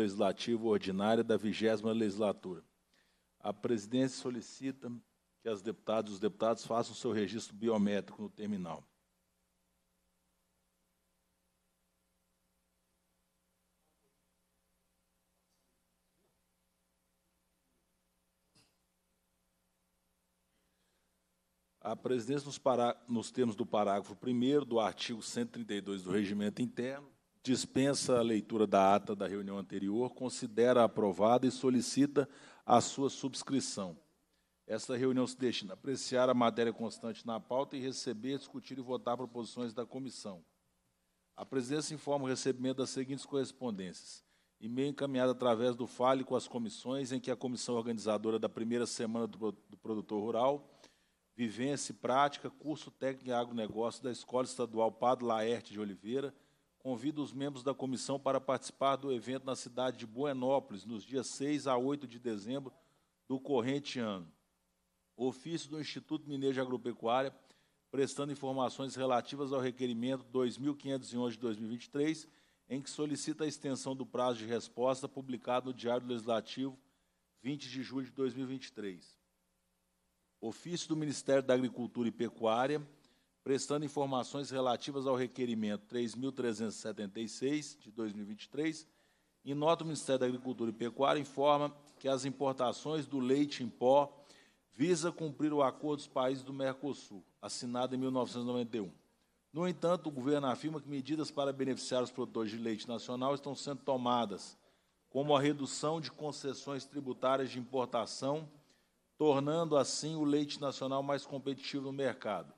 Legislativo Ordinária da vigésima Legislatura. A presidência solicita que as deputadas e os deputados façam seu registro biométrico no terminal. A presidência, nos, para... nos termos do parágrafo 1 do artigo 132 do Regimento Interno, dispensa a leitura da ata da reunião anterior, considera aprovada e solicita a sua subscrição. Esta reunião se destina a apreciar a matéria constante na pauta e receber, discutir e votar proposições da comissão. A presidência informa o recebimento das seguintes correspondências. E-mail encaminhado através do FALE com as comissões, em que a comissão organizadora da primeira semana do, do produtor rural, vivência e prática, curso técnico e agronegócio da Escola Estadual Padre Laerte de Oliveira, convido os membros da comissão para participar do evento na cidade de Buenópolis, nos dias 6 a 8 de dezembro do corrente ano. Ofício do Instituto Mineiro de Agropecuária, prestando informações relativas ao requerimento 2511 de 2023, em que solicita a extensão do prazo de resposta publicado no Diário Legislativo 20 de julho de 2023. Ofício do Ministério da Agricultura e Pecuária, prestando informações relativas ao requerimento 3.376 de 2023. Em nota, o Ministério da Agricultura e Pecuária informa que as importações do leite em pó visa cumprir o acordo dos países do Mercosul, assinado em 1991. No entanto, o governo afirma que medidas para beneficiar os produtores de leite nacional estão sendo tomadas, como a redução de concessões tributárias de importação, tornando assim o leite nacional mais competitivo no mercado.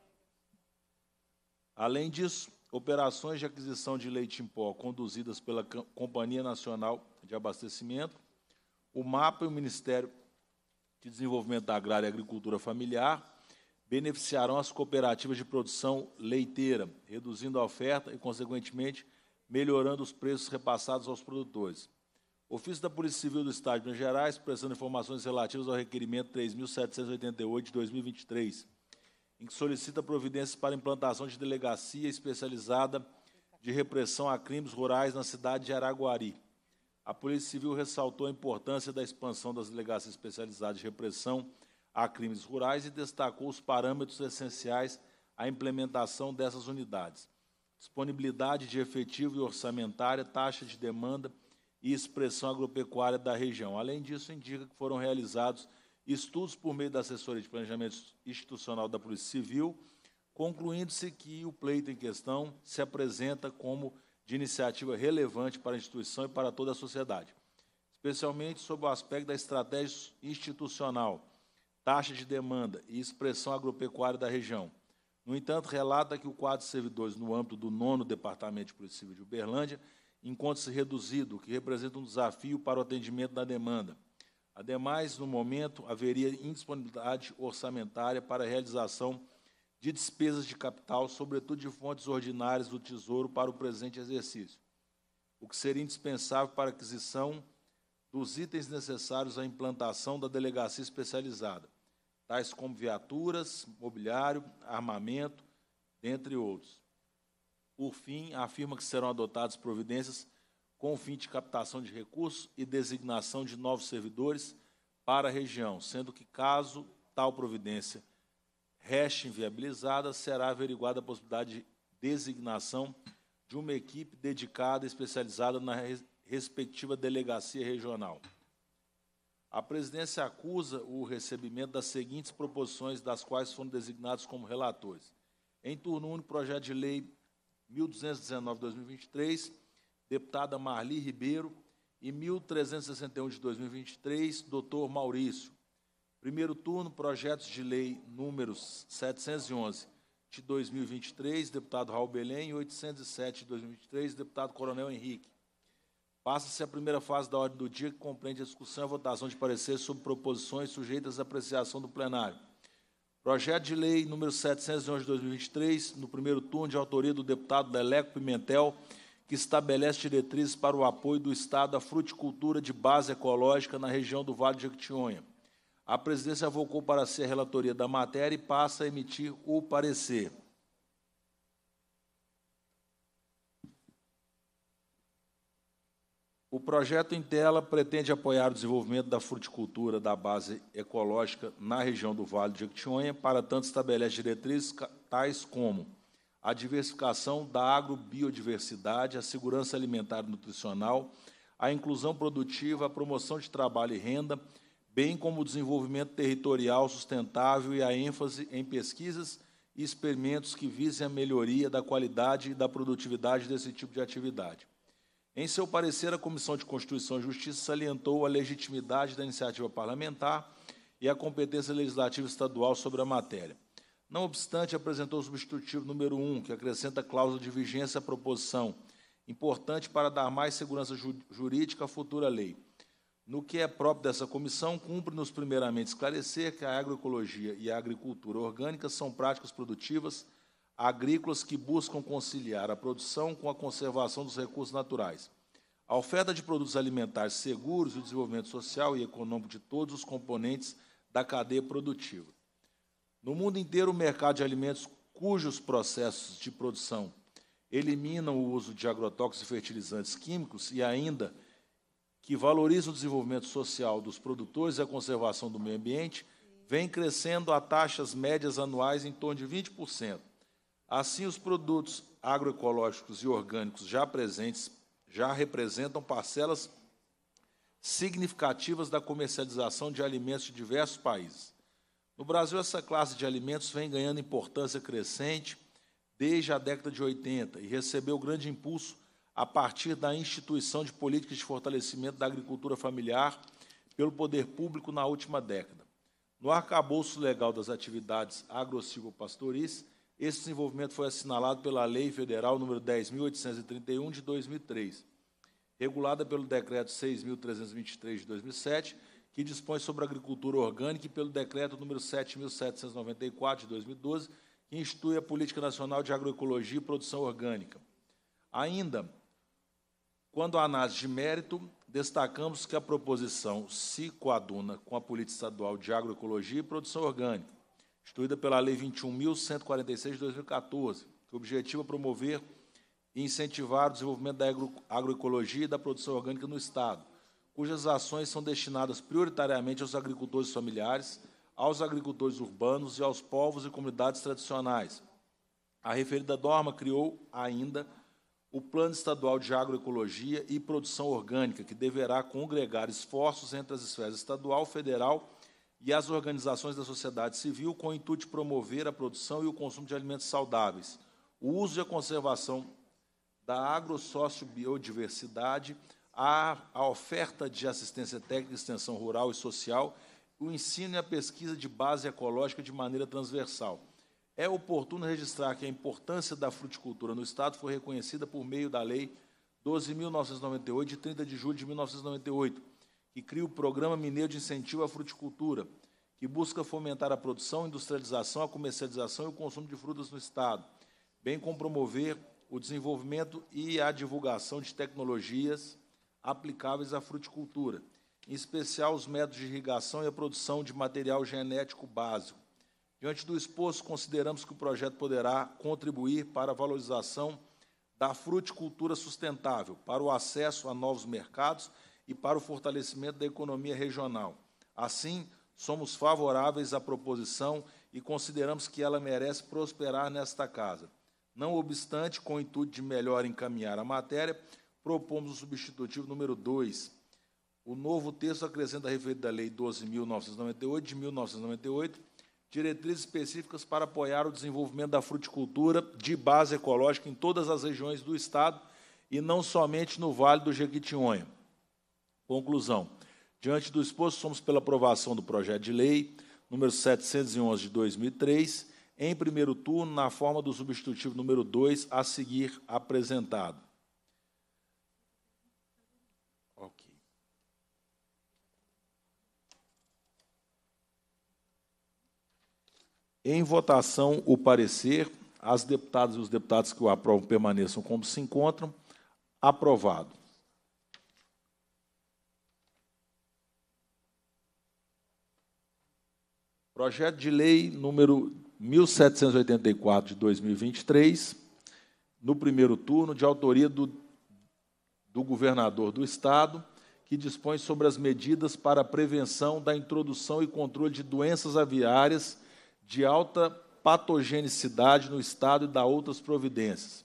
Além disso, operações de aquisição de leite em pó conduzidas pela Companhia Nacional de Abastecimento, o MAPA e o Ministério de Desenvolvimento da Agrária e Agricultura Familiar beneficiarão as cooperativas de produção leiteira, reduzindo a oferta e, consequentemente, melhorando os preços repassados aos produtores. Ofício da Polícia Civil do Estado de Minas Gerais, prestando informações relativas ao requerimento 3.788 de 2023, em que solicita providências para implantação de delegacia especializada de repressão a crimes rurais na cidade de Araguari. A Polícia Civil ressaltou a importância da expansão das delegacias especializadas de repressão a crimes rurais e destacou os parâmetros essenciais à implementação dessas unidades. Disponibilidade de efetivo e orçamentária, taxa de demanda e expressão agropecuária da região. Além disso, indica que foram realizados estudos por meio da assessoria de planejamento institucional da Polícia Civil, concluindo-se que o pleito em questão se apresenta como de iniciativa relevante para a instituição e para toda a sociedade, especialmente sob o aspecto da estratégia institucional, taxa de demanda e expressão agropecuária da região. No entanto, relata que o quadro de servidores no âmbito do nono Departamento de Polícia Civil de Uberlândia encontra-se reduzido, o que representa um desafio para o atendimento da demanda. Ademais, no momento, haveria indisponibilidade orçamentária para a realização de despesas de capital, sobretudo de fontes ordinárias do Tesouro, para o presente exercício, o que seria indispensável para a aquisição dos itens necessários à implantação da delegacia especializada, tais como viaturas, mobiliário, armamento, dentre outros. Por fim, afirma que serão adotadas providências com o fim de captação de recursos e designação de novos servidores para a região, sendo que, caso tal providência reste inviabilizada, será averiguada a possibilidade de designação de uma equipe dedicada e especializada na respectiva delegacia regional. A presidência acusa o recebimento das seguintes proposições, das quais foram designados como relatores. Em turno único, projeto de lei 1219-2023, deputada Marli Ribeiro, e 1361 de 2023, doutor Maurício. Primeiro turno, projetos de lei números 711 de 2023, deputado Raul Belém, e 807 de 2023, deputado Coronel Henrique. Passa-se a primeira fase da ordem do dia, que compreende a discussão e a votação de pareceres sobre proposições sujeitas à apreciação do plenário. Projeto de lei número 711 de 2023, no primeiro turno, de autoria do deputado Leleco Pimentel, que estabelece diretrizes para o apoio do Estado à fruticultura de base ecológica na região do Vale de Jequitinhonha. A presidência avocou para ser a relatoria da matéria e passa a emitir o parecer. O projeto em tela pretende apoiar o desenvolvimento da fruticultura da base ecológica na região do Vale de Jequitinhonha, para tanto estabelece diretrizes tais como a diversificação da agrobiodiversidade, a segurança alimentar e nutricional, a inclusão produtiva, a promoção de trabalho e renda, bem como o desenvolvimento territorial sustentável e a ênfase em pesquisas e experimentos que visem a melhoria da qualidade e da produtividade desse tipo de atividade. Em seu parecer, a Comissão de Constituição e Justiça salientou a legitimidade da iniciativa parlamentar e a competência legislativa estadual sobre a matéria. Não obstante, apresentou o substitutivo número 1, um, que acrescenta cláusula de vigência à proposição, importante para dar mais segurança ju jurídica à futura lei. No que é próprio dessa comissão, cumpre-nos primeiramente esclarecer que a agroecologia e a agricultura orgânica são práticas produtivas agrícolas que buscam conciliar a produção com a conservação dos recursos naturais. A oferta de produtos alimentares seguros e o desenvolvimento social e econômico de todos os componentes da cadeia produtiva. No mundo inteiro, o mercado de alimentos cujos processos de produção eliminam o uso de agrotóxicos e fertilizantes químicos e ainda que valorizam o desenvolvimento social dos produtores e a conservação do meio ambiente, vem crescendo a taxas médias anuais em torno de 20%. Assim, os produtos agroecológicos e orgânicos já presentes já representam parcelas significativas da comercialização de alimentos de diversos países. No Brasil, essa classe de alimentos vem ganhando importância crescente desde a década de 80 e recebeu grande impulso a partir da instituição de políticas de fortalecimento da agricultura familiar pelo poder público na última década. No arcabouço legal das atividades agro-silvopastoris, esse desenvolvimento foi assinalado pela Lei Federal nº 10.831, de 2003, regulada pelo Decreto 6.323, de 2007, que dispõe sobre agricultura orgânica e pelo decreto número 7.794 de 2012, que institui a Política Nacional de Agroecologia e Produção Orgânica. Ainda, quando a análise de mérito, destacamos que a proposição se coaduna com a Política Estadual de Agroecologia e Produção Orgânica, instituída pela Lei 21.146 de 2014, que objetiva promover e incentivar o desenvolvimento da agroecologia e da produção orgânica no Estado cujas ações são destinadas prioritariamente aos agricultores familiares, aos agricultores urbanos e aos povos e comunidades tradicionais. A referida norma criou ainda o Plano Estadual de Agroecologia e Produção Orgânica, que deverá congregar esforços entre as esferas estadual, federal e as organizações da sociedade civil com o intuito de promover a produção e o consumo de alimentos saudáveis, o uso e a conservação da agrossócio-biodiversidade, a, a oferta de assistência técnica, extensão rural e social, o ensino e a pesquisa de base ecológica de maneira transversal. É oportuno registrar que a importância da fruticultura no Estado foi reconhecida por meio da Lei 12.998, de 30 de julho de 1998, que cria o Programa Mineiro de Incentivo à Fruticultura, que busca fomentar a produção, industrialização, a comercialização e o consumo de frutas no Estado, bem como promover o desenvolvimento e a divulgação de tecnologias aplicáveis à fruticultura, em especial os métodos de irrigação e a produção de material genético básico. Diante do exposto, consideramos que o projeto poderá contribuir para a valorização da fruticultura sustentável, para o acesso a novos mercados e para o fortalecimento da economia regional. Assim, somos favoráveis à proposição e consideramos que ela merece prosperar nesta casa. Não obstante, com o intuito de melhor encaminhar a matéria, propomos o substitutivo número 2. O novo texto acrescenta a referida Lei 12.998, de 1998, diretrizes específicas para apoiar o desenvolvimento da fruticultura de base ecológica em todas as regiões do Estado e não somente no Vale do Jequitinhonha. Conclusão. Diante do exposto, somos pela aprovação do projeto de lei número 711 de 2003, em primeiro turno, na forma do substitutivo número 2 a seguir apresentado. Em votação, o parecer. As deputadas e os deputados que o aprovam permaneçam como se encontram. Aprovado. Projeto de lei número 1784 de 2023, no primeiro turno, de autoria do, do governador do Estado, que dispõe sobre as medidas para a prevenção da introdução e controle de doenças aviárias de alta patogenicidade no Estado e da outras providências.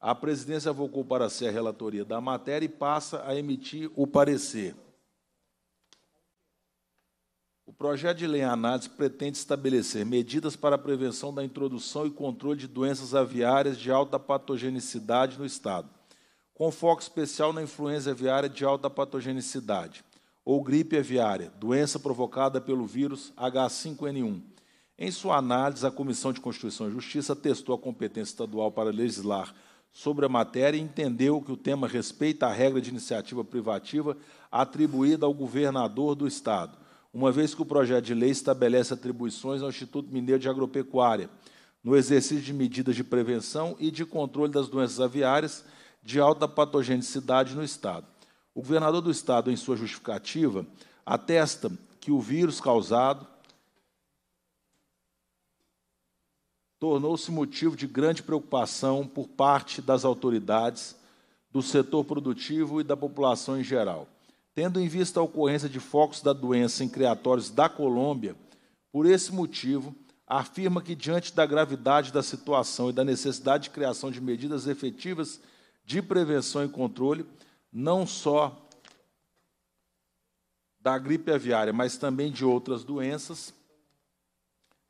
A presidência avocou para si a relatoria da matéria e passa a emitir o parecer. O projeto de lei análise pretende estabelecer medidas para a prevenção da introdução e controle de doenças aviárias de alta patogenicidade no Estado, com foco especial na influenza aviária de alta patogenicidade, ou gripe aviária, doença provocada pelo vírus H5N1, em sua análise, a Comissão de Constituição e Justiça testou a competência estadual para legislar sobre a matéria e entendeu que o tema respeita a regra de iniciativa privativa atribuída ao governador do Estado, uma vez que o projeto de lei estabelece atribuições ao Instituto Mineiro de Agropecuária, no exercício de medidas de prevenção e de controle das doenças aviárias de alta patogenicidade no Estado. O governador do Estado, em sua justificativa, atesta que o vírus causado tornou-se motivo de grande preocupação por parte das autoridades, do setor produtivo e da população em geral. Tendo em vista a ocorrência de focos da doença em criatórios da Colômbia, por esse motivo, afirma que, diante da gravidade da situação e da necessidade de criação de medidas efetivas de prevenção e controle, não só da gripe aviária, mas também de outras doenças,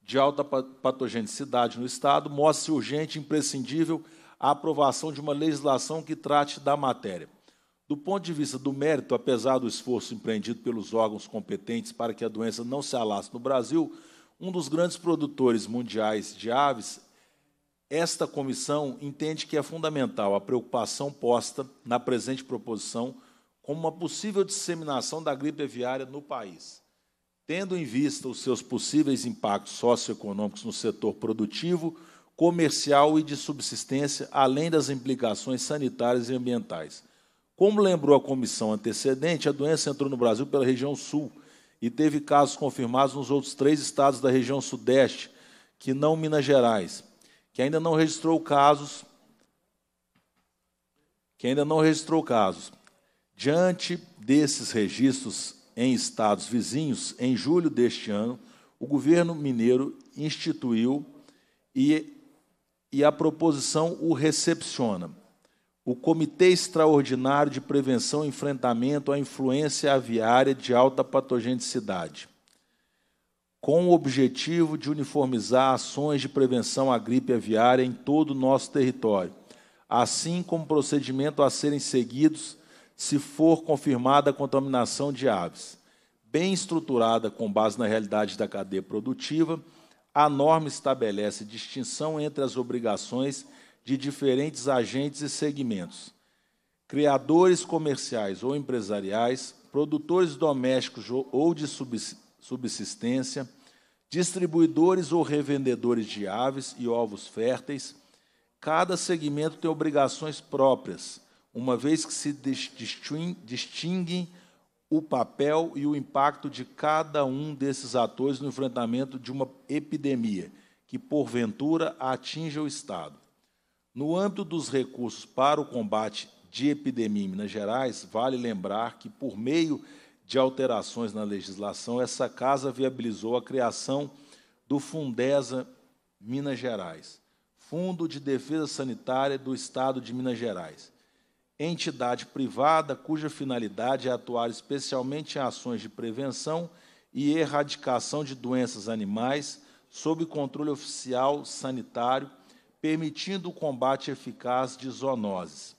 de alta patogenicidade no Estado, mostra-se urgente e imprescindível a aprovação de uma legislação que trate da matéria. Do ponto de vista do mérito, apesar do esforço empreendido pelos órgãos competentes para que a doença não se alasse no Brasil, um dos grandes produtores mundiais de aves, esta comissão entende que é fundamental a preocupação posta na presente proposição como uma possível disseminação da gripe aviária no país tendo em vista os seus possíveis impactos socioeconômicos no setor produtivo, comercial e de subsistência, além das implicações sanitárias e ambientais. Como lembrou a comissão antecedente, a doença entrou no Brasil pela região sul e teve casos confirmados nos outros três estados da região sudeste, que não Minas Gerais, que ainda não registrou casos, que ainda não registrou casos. Diante desses registros em estados vizinhos, em julho deste ano, o governo mineiro instituiu e, e a proposição o recepciona. O Comitê Extraordinário de Prevenção e Enfrentamento à Influência Aviária de Alta Patogenicidade, com o objetivo de uniformizar ações de prevenção à gripe aviária em todo o nosso território, assim como procedimento a serem seguidos se for confirmada a contaminação de aves. Bem estruturada com base na realidade da cadeia produtiva, a norma estabelece distinção entre as obrigações de diferentes agentes e segmentos. Criadores comerciais ou empresariais, produtores domésticos ou de subsistência, distribuidores ou revendedores de aves e ovos férteis, cada segmento tem obrigações próprias uma vez que se distingue o papel e o impacto de cada um desses atores no enfrentamento de uma epidemia que, porventura, atinja o Estado. No âmbito dos recursos para o combate de epidemia em Minas Gerais, vale lembrar que, por meio de alterações na legislação, essa casa viabilizou a criação do Fundesa Minas Gerais, Fundo de Defesa Sanitária do Estado de Minas Gerais, entidade privada cuja finalidade é atuar especialmente em ações de prevenção e erradicação de doenças animais sob controle oficial sanitário, permitindo o combate eficaz de zoonoses.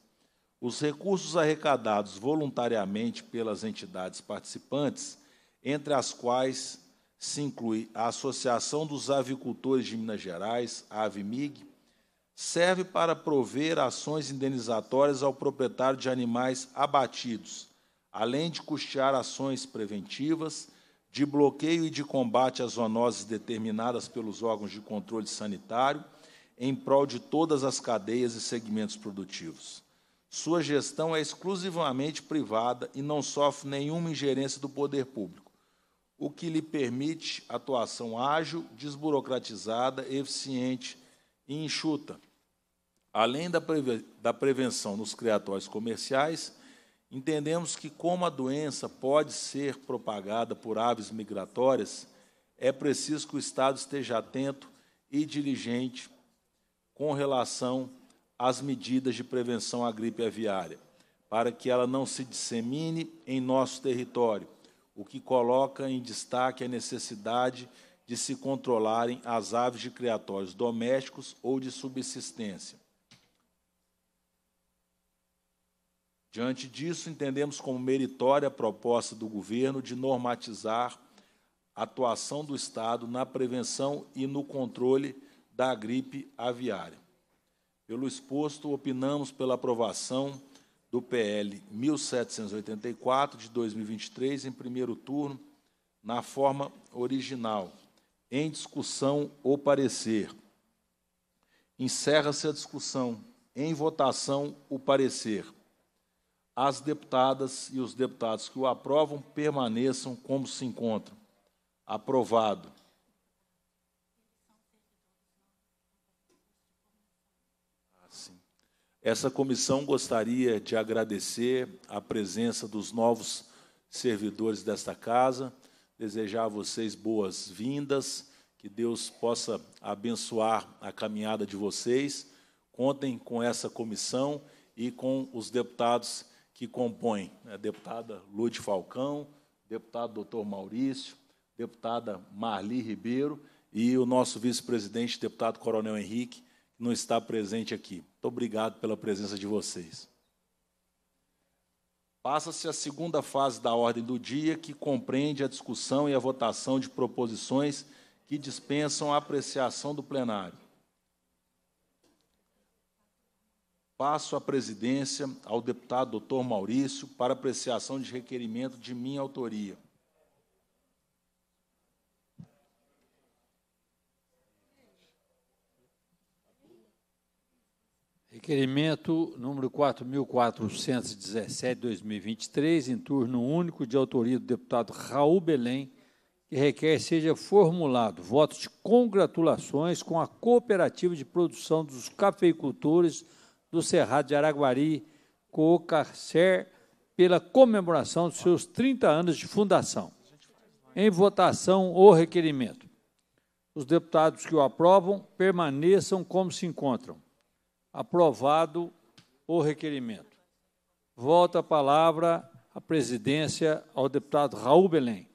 Os recursos arrecadados voluntariamente pelas entidades participantes, entre as quais se inclui a Associação dos Avicultores de Minas Gerais, a AVMIG, serve para prover ações indenizatórias ao proprietário de animais abatidos, além de custear ações preventivas, de bloqueio e de combate às zoonoses determinadas pelos órgãos de controle sanitário, em prol de todas as cadeias e segmentos produtivos. Sua gestão é exclusivamente privada e não sofre nenhuma ingerência do poder público, o que lhe permite atuação ágil, desburocratizada, eficiente e enxuta. Além da, da prevenção nos criatórios comerciais, entendemos que, como a doença pode ser propagada por aves migratórias, é preciso que o Estado esteja atento e diligente com relação às medidas de prevenção à gripe aviária, para que ela não se dissemine em nosso território, o que coloca em destaque a necessidade de de se controlarem as aves de criatórios domésticos ou de subsistência. Diante disso, entendemos como meritória a proposta do governo de normatizar a atuação do Estado na prevenção e no controle da gripe aviária. Pelo exposto, opinamos pela aprovação do PL 1784 de 2023 em primeiro turno, na forma original em discussão ou parecer. Encerra-se a discussão. Em votação, o parecer. As deputadas e os deputados que o aprovam permaneçam como se encontram. Aprovado. Ah, Essa comissão gostaria de agradecer a presença dos novos servidores desta casa desejar a vocês boas-vindas, que Deus possa abençoar a caminhada de vocês. Contem com essa comissão e com os deputados que compõem, a né? deputada Lude Falcão, deputado doutor Maurício, deputada Marli Ribeiro e o nosso vice-presidente, deputado Coronel Henrique, que não está presente aqui. Muito obrigado pela presença de vocês. Passa-se a segunda fase da ordem do dia, que compreende a discussão e a votação de proposições que dispensam a apreciação do plenário. Passo a presidência ao deputado doutor Maurício para apreciação de requerimento de minha autoria. Requerimento número 4.417-2023, em turno único, de autoria do deputado Raul Belém, que requer seja formulado votos de congratulações com a Cooperativa de Produção dos Cafeicultores do Cerrado de Araguari, Coocarcer, pela comemoração dos seus 30 anos de fundação. Em votação, o requerimento. Os deputados que o aprovam permaneçam como se encontram. Aprovado o requerimento. Volta a palavra à presidência ao deputado Raul Belém.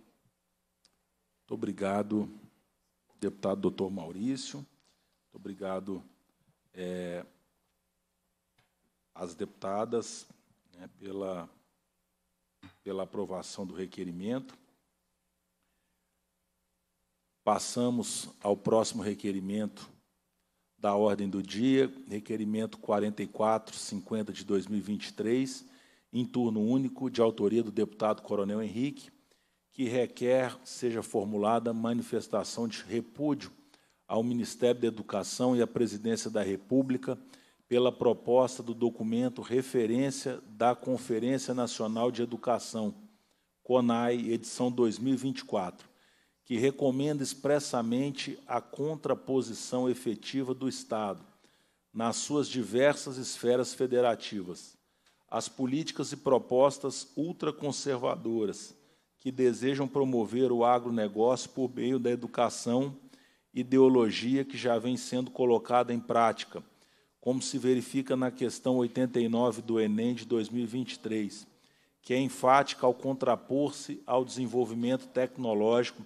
Muito obrigado, deputado doutor Maurício. Muito obrigado é, às deputadas né, pela, pela aprovação do requerimento. Passamos ao próximo requerimento da ordem do dia, requerimento 4450 de 2023, em turno único, de autoria do deputado Coronel Henrique, que requer seja formulada manifestação de repúdio ao Ministério da Educação e à Presidência da República pela proposta do documento referência da Conferência Nacional de Educação, CONAI, edição 2024, que recomenda expressamente a contraposição efetiva do Estado nas suas diversas esferas federativas às políticas e propostas ultraconservadoras que desejam promover o agronegócio por meio da educação, ideologia que já vem sendo colocada em prática, como se verifica na questão 89 do Enem de 2023, que é enfática ao contrapor-se ao desenvolvimento tecnológico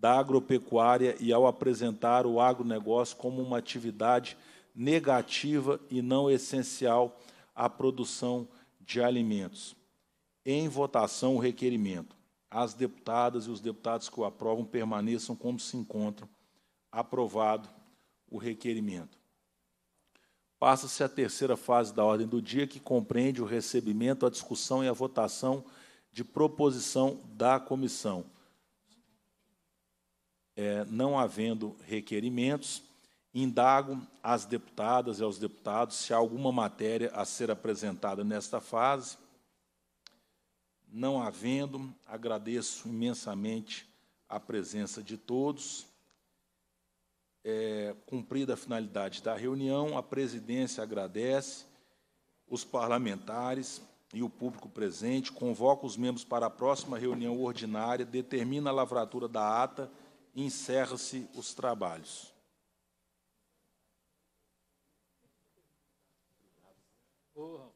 da agropecuária e ao apresentar o agronegócio como uma atividade negativa e não essencial à produção de alimentos. Em votação, o requerimento. As deputadas e os deputados que o aprovam permaneçam como se encontram. Aprovado o requerimento. Passa-se a terceira fase da ordem do dia, que compreende o recebimento, a discussão e a votação de proposição da comissão é, não havendo requerimentos, indago às deputadas e aos deputados se há alguma matéria a ser apresentada nesta fase. Não havendo, agradeço imensamente a presença de todos. É, cumprida a finalidade da reunião, a presidência agradece os parlamentares e o público presente, convoca os membros para a próxima reunião ordinária, determina a lavratura da ata encerra-se os trabalhos. Porra.